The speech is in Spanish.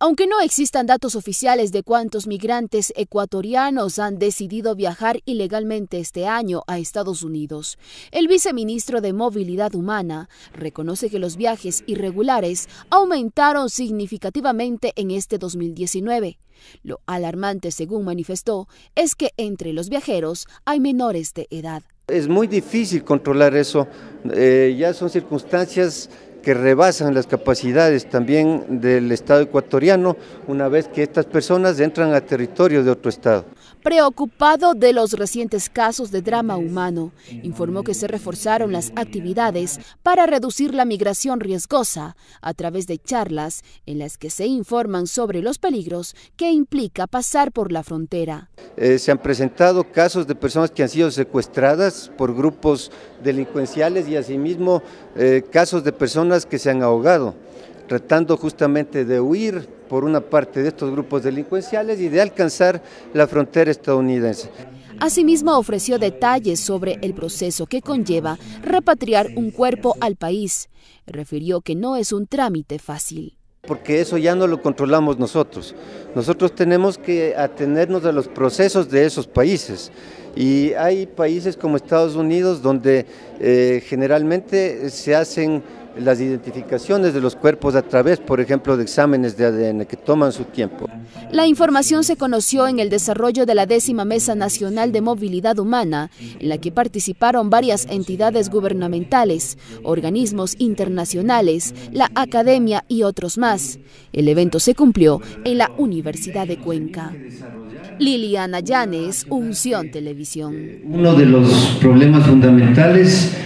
Aunque no existan datos oficiales de cuántos migrantes ecuatorianos han decidido viajar ilegalmente este año a Estados Unidos, el viceministro de Movilidad Humana reconoce que los viajes irregulares aumentaron significativamente en este 2019. Lo alarmante, según manifestó, es que entre los viajeros hay menores de edad. Es muy difícil controlar eso. Eh, ya son circunstancias que rebasan las capacidades también del Estado ecuatoriano una vez que estas personas entran a territorio de otro Estado. Preocupado de los recientes casos de drama humano, informó que se reforzaron las actividades para reducir la migración riesgosa a través de charlas en las que se informan sobre los peligros que implica pasar por la frontera. Eh, se han presentado casos de personas que han sido secuestradas por grupos delincuenciales y asimismo eh, casos de personas que se han ahogado, tratando justamente de huir por una parte de estos grupos delincuenciales y de alcanzar la frontera estadounidense. Asimismo, ofreció detalles sobre el proceso que conlleva repatriar un cuerpo al país. Refirió que no es un trámite fácil. Porque eso ya no lo controlamos nosotros. Nosotros tenemos que atenernos a los procesos de esos países. Y hay países como Estados Unidos donde eh, generalmente se hacen las identificaciones de los cuerpos a través, por ejemplo, de exámenes de ADN que toman su tiempo. La información se conoció en el desarrollo de la décima Mesa Nacional de Movilidad Humana, en la que participaron varias entidades gubernamentales, organismos internacionales, la academia y otros más. El evento se cumplió en la Universidad de Cuenca. Liliana Llanes, Unción Televisión. Uno de los problemas fundamentales